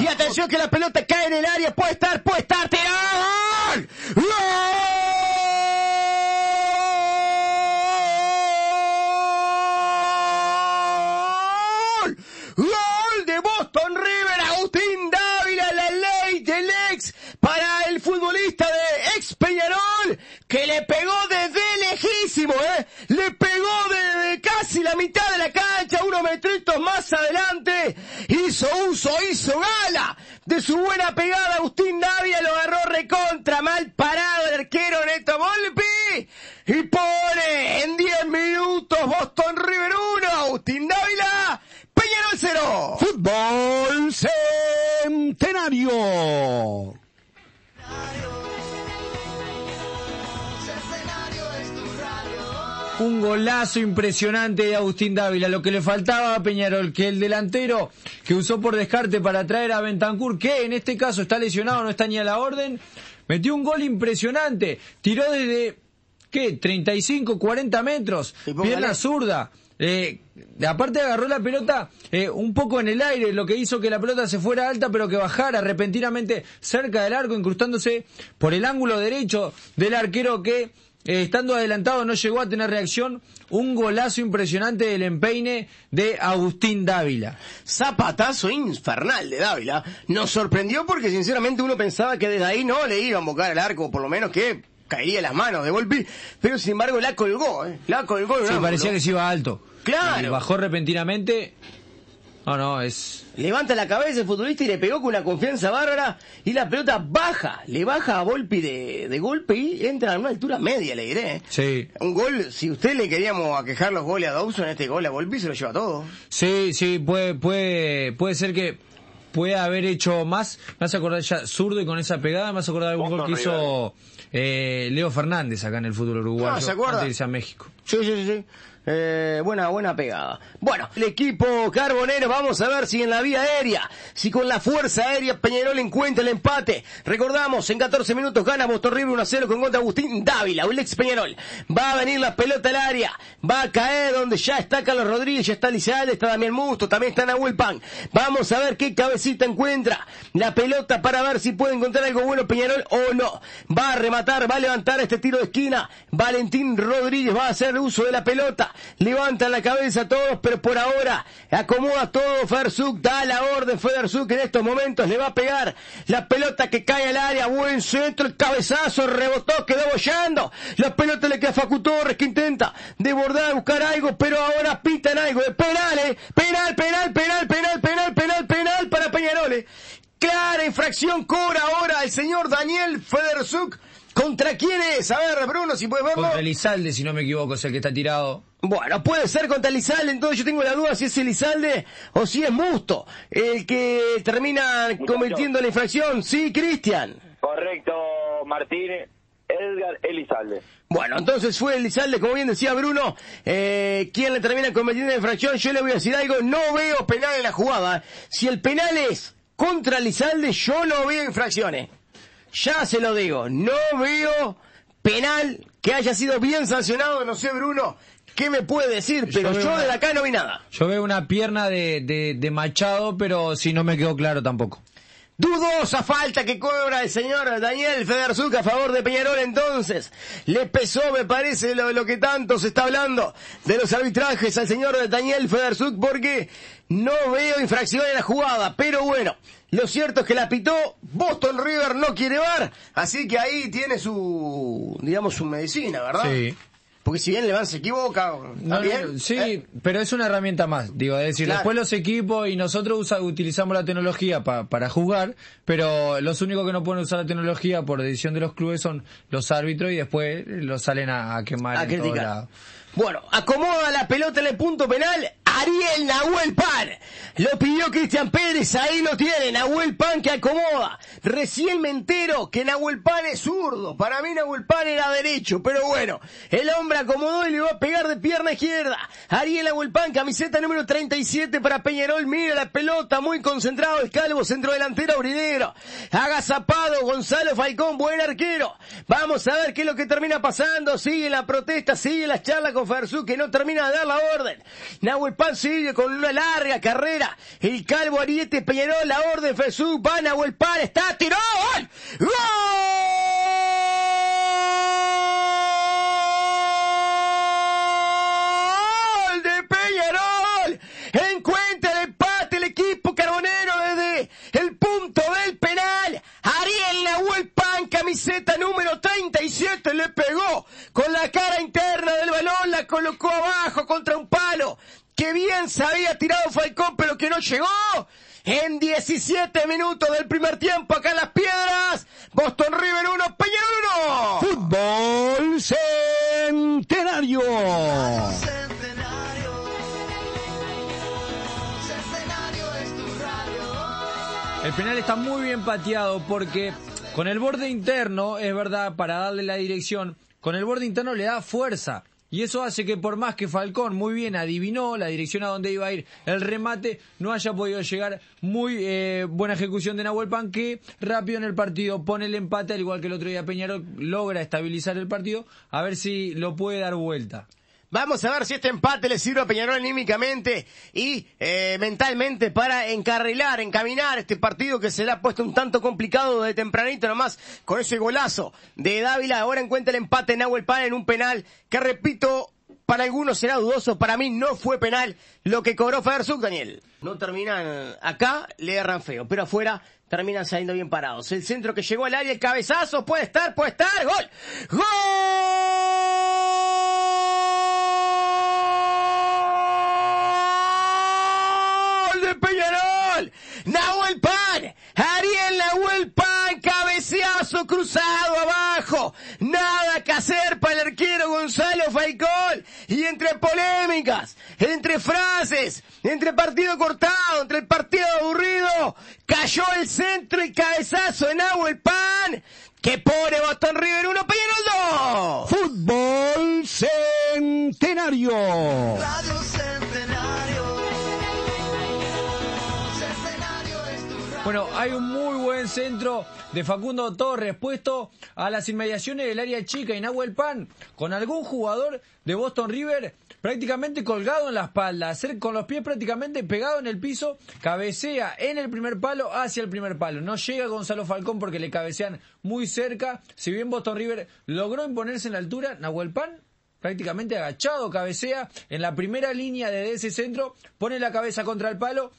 Y atención que la pelota cae en el área, puede estar, puede estar, tirado. ¡Gol! ¡Gol! ¡Gol de Boston River! Agustín Dávila, la ley del ex para el futbolista de ex Peñarol, que le pegó desde lejísimo, ¿eh? Le pegó desde casi la mitad de la cancha, unos metritos más adelante hizo uso, hizo gala de su buena pegada. Agustín Dávila lo agarró recontra, mal parado el arquero Neto Volpi. Y pone en 10 minutos Boston River 1, Agustín Dávila, Peñarol 0. Fútbol Centenario. un golazo impresionante de Agustín Dávila. Lo que le faltaba a Peñarol, que el delantero que usó por descarte para traer a Bentancur, que en este caso está lesionado, no está ni a la orden, metió un gol impresionante. Tiró desde, ¿qué? 35, 40 metros. Pierna zurda. Eh, aparte agarró la pelota eh, un poco en el aire, lo que hizo que la pelota se fuera alta pero que bajara repentinamente cerca del arco, incrustándose por el ángulo derecho del arquero que eh, estando adelantado no llegó a tener reacción, un golazo impresionante del empeine de Agustín Dávila. Zapatazo infernal de Dávila. Nos sorprendió porque sinceramente uno pensaba que desde ahí no le iban a bocar el arco, por lo menos que caería las manos de golpe, pero sin embargo la colgó, ¿eh? la colgó. Sí, parecía que se iba alto. Claro. Y eh, bajó repentinamente no, no, es. Levanta la cabeza el futbolista y le pegó con una confianza bárbara. Y la pelota baja, le baja a Volpi de, de golpe y entra a una altura media, le diré. ¿eh? Sí. Un gol, si usted le queríamos aquejar los goles a Dawson, este gol a Volpi se lo lleva todo. Sí, sí, puede, puede, puede ser que pueda haber hecho más. Me vas a acordar ya zurdo y con esa pegada, me vas a acordar algún gol que hizo eh, Leo Fernández acá en el fútbol uruguayo. No Antes de a México. Sí, sí, sí. Eh, buena, buena pegada. Bueno, el equipo carbonero, vamos a ver si en la vía aérea, si con la fuerza aérea Peñarol encuentra el empate. Recordamos, en 14 minutos gana Boston 1 a 0 con contra Agustín Dávila, un Peñarol. Va a venir la pelota al área, va a caer donde ya está Carlos Rodríguez, ya está Liceal, está Damián Musto, también está Nahuel Pan. Vamos a ver qué cabecita encuentra la pelota para ver si puede encontrar algo bueno Peñarol o no. Va a rematar, va a levantar este tiro de esquina. Valentín Rodríguez va a hacer uso de la pelota. Levanta la cabeza a todos, pero por ahora acomoda todo Federzuk da la orden que en estos momentos, le va a pegar la pelota que cae al área, buen centro, el cabezazo, rebotó, quedó bollando. La pelota le queda a Facu Torres que intenta desbordar, buscar algo, pero ahora pitan algo de penal, Penal, penal, penal, penal, penal, penal, penal para Peñarol. ¿eh? Clara infracción cobra ahora el señor Daniel Federsuk. ¿Contra quién es? A ver, Bruno, si puedes verlo. Contra Elizalde, si no me equivoco, es el que está tirado. Bueno, puede ser contra Elizalde, entonces yo tengo la duda si es Elizalde o si es Musto el que termina cometiendo la infracción. Sí, Cristian. Correcto, Martínez. Edgar Elizalde. Bueno, entonces fue Elizalde, como bien decía Bruno, eh, quien le termina cometiendo la infracción. Yo le voy a decir algo, no veo penal en la jugada. Si el penal es contra Elizalde, yo no veo infracciones. Ya se lo digo, no veo penal que haya sido bien sancionado, no sé Bruno, ¿Qué me puede decir? Pero yo, de acá no vi nada. Yo veo una pierna de, de, Machado, pero si no me quedó claro tampoco. Dudosa falta que cobra el señor Daniel Federzuc a favor de Peñarol entonces. Le pesó, me parece, lo, lo que tanto se está hablando de los arbitrajes al señor Daniel Federzuc porque no veo infracción en la jugada. Pero bueno, lo cierto es que la pitó, Boston River no quiere ver, así que ahí tiene su, digamos, su medicina, ¿verdad? Sí. Porque si bien Levan se equivoca, sí, ¿Eh? pero es una herramienta más. Digo, es decir, después los equipos y nosotros utilizamos la tecnología para jugar, pero los únicos que no pueden usar la tecnología por decisión de los clubes son los árbitros y después los salen a, quemar bueno, acomoda la pelota en el punto penal. Ariel Nahuel Pan. Lo pidió Cristian Pérez, ahí lo tiene. Nahuel Pan que acomoda. Recién me entero que Nahuel Pan es zurdo. Para mí Nahuel Pan era derecho, pero bueno. El hombre acomodó y le va a pegar de pierna izquierda. Ariel Nahuel Pan, camiseta número 37 para Peñarol. Mira la pelota, muy concentrado el calvo, delantero Haga Zapado, Gonzalo Falcón, buen arquero. Vamos a ver qué es lo que termina pasando. Sigue la protesta, sigue la charlas. con Fersú que no termina de dar la orden. Nahuel Pan sigue con una larga carrera. El calvo Ariete Peñarol la orden. Fersu va Nahuel Pan, está tiró. ¡Gol! de Peñarol! Encuentra el empate el equipo carbonero desde el punto del penal. Ariel Nahuel Pan, camiseta número 37, le pegó con la cara colocó abajo contra un palo que bien se había tirado Falcón, pero que no llegó. En 17 minutos del primer tiempo, acá en las piedras, Boston River 1, Peñarol 1. Fútbol centenario. El penal está muy bien pateado porque con el borde interno, es verdad, para darle la dirección, con el borde interno le da fuerza y eso hace que por más que Falcón muy bien adivinó la dirección a donde iba a ir el remate, no haya podido llegar. Muy eh, buena ejecución de Nahuel Pan que rápido en el partido pone el empate, al igual que el otro día Peñarol logra estabilizar el partido, a ver si lo puede dar vuelta. Vamos a ver si este empate le sirve a Peñarol anímicamente y eh, mentalmente para encarrilar, encaminar este partido que se le ha puesto un tanto complicado de tempranito nomás con ese golazo de Dávila. Ahora encuentra el empate en el Pan en un penal que repito, para algunos será dudoso, para mí no fue penal lo que cobró Fersuk, Daniel. No terminan acá, le erran feo, pero afuera terminan saliendo bien parados. El centro que llegó al área, el cabezazo, puede estar, puede estar, gol, gol. de Peñarol. Nahuel Pan, Ariel Nahuel Pan, cabeceazo cruzado abajo. Nada que hacer para el arquero Gonzalo Falcón. Y entre polémicas, entre frases, entre partido cortado, entre el partido aburrido, cayó el centro y cabezazo de Nahuel Pan. Que pone Boston River uno, Peñarol 2. Fútbol Centenario. Radio Centenario. Bueno, hay un muy buen centro de Facundo Torres, puesto a las inmediaciones del área chica y Nahuel Pan, con algún jugador de Boston River prácticamente colgado en la espalda, con los pies prácticamente pegado en el piso, cabecea en el primer palo hacia el primer palo. No llega Gonzalo Falcón porque le cabecean muy cerca. Si bien Boston River logró imponerse en la altura, Nahuel Pan prácticamente agachado, cabecea en la primera línea de ese centro, pone la cabeza contra el palo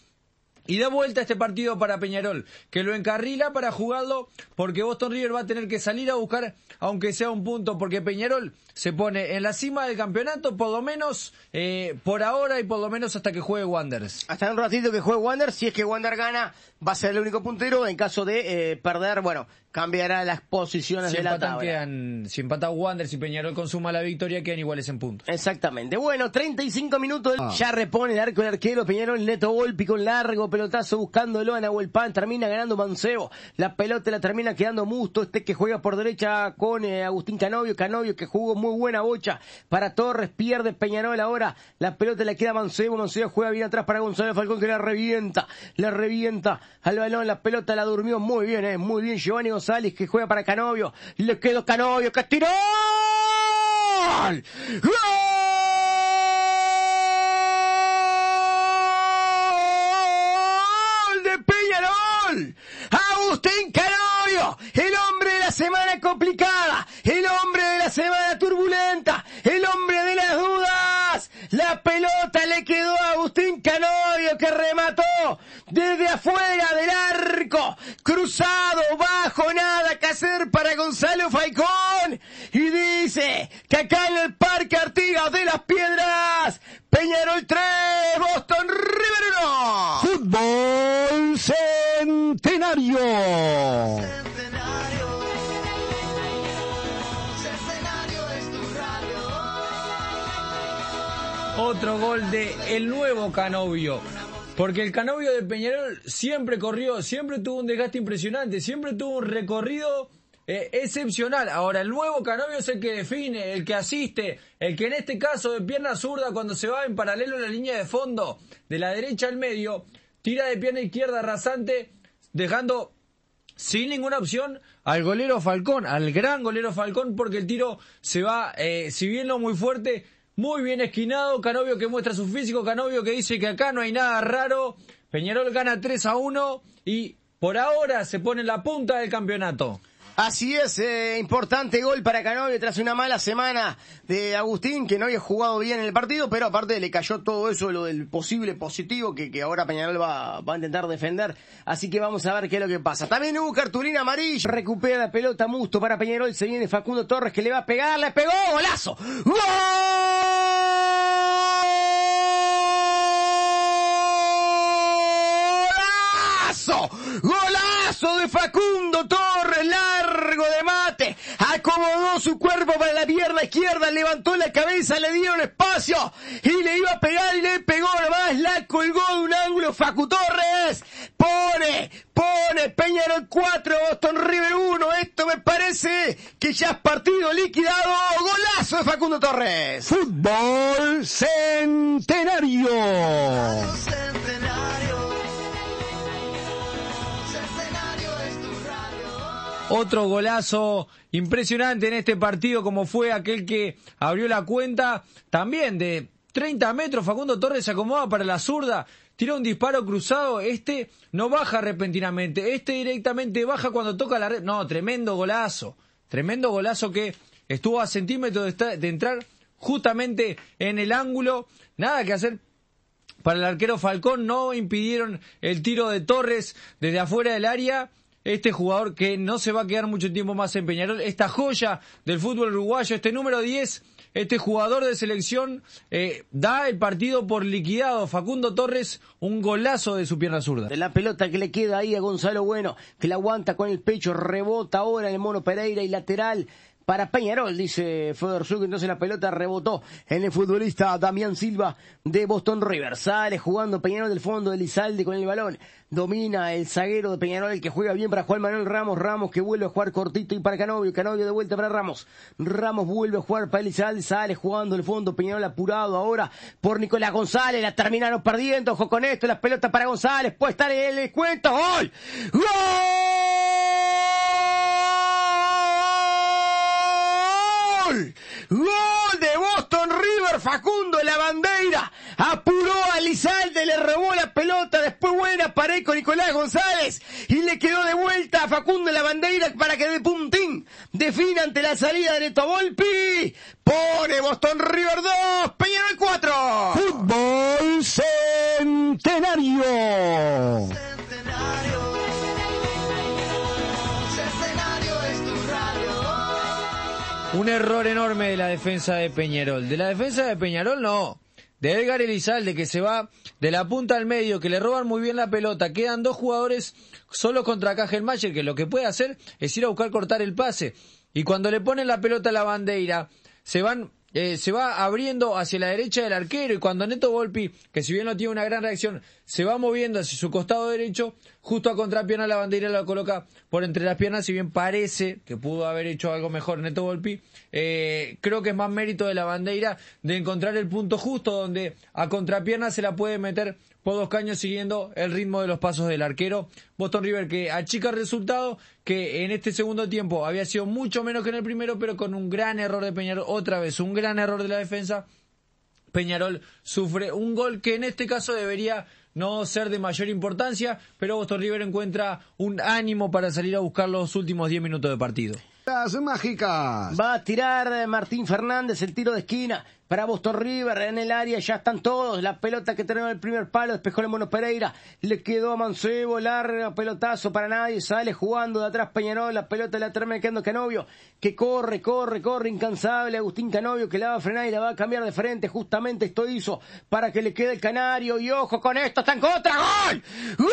y da vuelta este partido para Peñarol, que lo encarrila para jugarlo, porque Boston River va a tener que salir a buscar, aunque sea un punto, porque Peñarol se pone en la cima del campeonato, por lo menos eh, por ahora y por lo menos hasta que juegue Wanderers. Hasta un ratito que juegue Wanderers, si es que Wander gana, va a ser el único puntero. En caso de eh, perder, bueno, cambiará las posiciones de la tabla. si empata Wanderers y Peñarol consuma la victoria, quedan iguales en puntos. Exactamente. Bueno, 35 minutos, ah. ya repone el arco el arquero Peñarol, Neto gol, con largo pelotazo buscándolo a Nahuel Pan, termina ganando Mancebo, la pelota la termina quedando Musto, este que juega por derecha con eh, Agustín Canovio, Canovio que jugó muy buena bocha para Torres, pierde Peñarol ahora, la pelota la queda Mancebo, Mancebo juega bien atrás para Gonzalo Falcón que la revienta, la revienta al balón, la pelota la durmió muy bien, es eh, muy bien Giovanni González que juega para Canovio, le quedó Canovio que ¡Gol! el hombre de la semana complicada, el hombre de la semana turbulenta, el hombre de las dudas. La pelota le quedó a Agustín Canovio que remató desde afuera del arco, cruzado, bajo, nada que hacer para Gonzalo Falcón. Y dice que acá en el Parque Artigas de las Piedras, Peñarol 3, Boston River 1. Fútbol Centenario. otro gol de el nuevo Canovio. Porque el Canovio de Peñarol siempre corrió, siempre tuvo un desgaste impresionante, siempre tuvo un recorrido eh, excepcional. Ahora, el nuevo Canovio es el que define, el que asiste, el que en este caso de pierna zurda cuando se va en paralelo a la línea de fondo, de la derecha al medio, tira de pierna izquierda rasante, dejando sin ninguna opción al golero Falcón, al gran golero Falcón, porque el tiro se va, eh, si bien no muy fuerte, muy bien esquinado, Canovio que muestra su físico, Canovio que dice que acá no hay nada raro. Peñarol gana 3 a 1 y por ahora se pone en la punta del campeonato. Así es, eh, importante gol para Canovio tras una mala semana de Agustín, que no había jugado bien en el partido, pero aparte le cayó todo eso, lo del posible positivo que, ahora Peñarol va, a intentar defender. Así que vamos a ver qué es lo que pasa. También hubo cartulina amarilla, recupera la pelota Musto para Peñarol, se viene Facundo Torres que le va a pegar, le pegó, golazo. ¡Golazo! ¡Golazo de Facundo Torres! su cuerpo para la pierna izquierda, levantó la cabeza, le dio un espacio y le iba a pegar y le pegó más, la colgó de un ángulo Facu Torres. Pone, pone Peñarol 4, Boston River 1. Esto me parece que ya es partido liquidado. Golazo de Facundo Torres. Fútbol Centenario. otro golazo impresionante en este partido como fue aquel que abrió la cuenta también de 30 metros. Facundo Torres se acomoda para la zurda, tira un disparo cruzado, este no baja repentinamente, este directamente baja cuando toca la red. No, tremendo golazo, tremendo golazo que estuvo a centímetros de, entrar justamente en el ángulo. Nada que hacer para el arquero Falcón, no impidieron el tiro de Torres desde afuera del área este jugador que no se va a quedar mucho tiempo más en Peñarol, esta joya del fútbol uruguayo, este número 10, este jugador de selección, eh, da el partido por liquidado. Facundo Torres, un golazo de su pierna zurda. De la pelota que le queda ahí a Gonzalo Bueno, que la aguanta con el pecho, rebota ahora el mono Pereira y lateral para Peñarol, dice Federzuk. Entonces la pelota rebotó en el futbolista Damián Silva de Boston River. Sale jugando Peñarol del fondo, de Elizalde con el balón. Domina el zaguero de Peñarol, que juega bien para Juan Manuel Ramos. Ramos que vuelve a jugar cortito y para Canovio. Canovio de vuelta para Ramos. Ramos vuelve a jugar para Elizalde. Sale jugando el fondo. Peñarol apurado ahora por Nicolás González. La terminaron perdiendo. Ojo con esto. La pelota para González. Puede estar el cuento. ¡Gol! ¡Gol! gol. de Boston River, Facundo la bandera. Apuró a Lizalde, le robó la pelota. Después buena pared con Nicolás González. Y le quedó de vuelta a Facundo la bandera para que de puntín defina ante la salida de Neto Volpi. Pone Boston River 2, Peñarol 4. Fútbol Centenario. Un error enorme de la defensa de Peñarol. De la defensa de Peñarol no. De Edgar Elizalde que se va de la punta al medio, que le roban muy bien la pelota. Quedan dos jugadores solo contra Mayer, que lo que puede hacer es ir a buscar cortar el pase. Y cuando le ponen la pelota a la bandera se van eh, se va abriendo hacia la derecha del arquero y cuando Neto Volpi, que si bien no tiene una gran reacción, se va moviendo hacia su costado derecho, justo a contrapierna la bandera la coloca por entre las piernas, si bien parece que pudo haber hecho algo mejor Neto Volpi, eh, creo que es más mérito de la bandera de encontrar el punto justo donde a contrapierna se la puede meter por dos caños siguiendo el ritmo de los pasos del arquero. Boston River que achica el resultado, que en este segundo tiempo había sido mucho menos que en el primero, pero con un gran error de Peñarol, otra vez un gran error de la defensa. Peñarol sufre un gol que en este caso debería no ser de mayor importancia, pero Boston River encuentra un ánimo para salir a buscar los últimos 10 minutos de partido. Las mágicas. Va a tirar eh, Martín Fernández el tiro de esquina para Boston River en el área, ya están todos, la pelota que tenemos en el primer palo, despejó el Mono Pereira, le quedó a Mancebo, largo pelotazo para nadie, sale jugando de atrás Peñarol, la pelota la termina quedando Canovio, que corre, corre, corre, incansable, Agustín Canovio que la va a frenar y la va a cambiar de frente, justamente esto hizo para que le quede el Canario, y ojo con esto, está en contra, ¡gol! ¡Gol!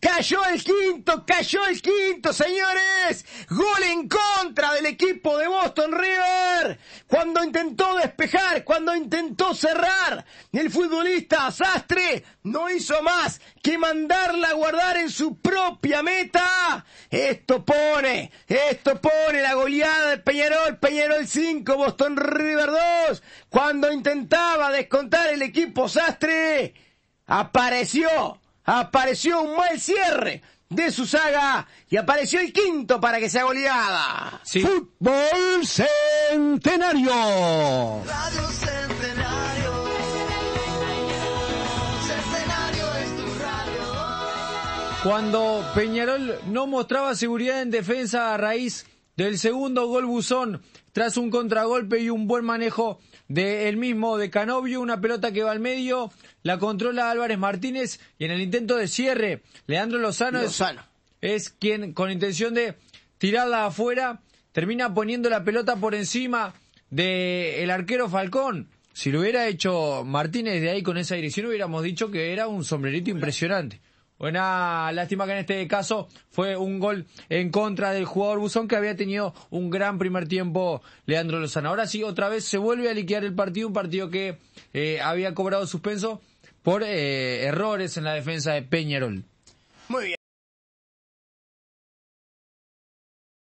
Cayó el quinto, cayó el quinto, señores. Gol en contra del equipo de Boston River. Cuando intentó despejar, cuando intentó cerrar, el futbolista Sastre no hizo más que mandarla a guardar en su propia meta. Esto pone, esto pone la goleada de Peñarol, Peñarol 5, Boston River 2. Cuando intentaba descontar el equipo Sastre, apareció apareció un mal cierre de su saga y apareció el quinto para que sea goleada. Fútbol Centenario. Radio Centenario. Cuando Peñarol no mostraba seguridad en defensa a raíz del segundo gol buzón, tras un contragolpe y un buen manejo de mismo, de Canovio, una pelota que va al medio, la controla Álvarez Martínez y en el intento de cierre, Leandro Lozano, Es, quien con intención de tirarla afuera termina poniendo la pelota por encima del arquero Falcón. Si lo hubiera hecho Martínez de ahí con esa dirección hubiéramos dicho que era un sombrerito impresionante. Buena pues lástima que en este caso fue un gol en contra del jugador Buzón que había tenido un gran primer tiempo Leandro Lozano. Ahora sí, otra vez se vuelve a liquidar el partido, un partido que eh, había cobrado suspenso por eh, errores en la defensa de Peñarol. Muy bien.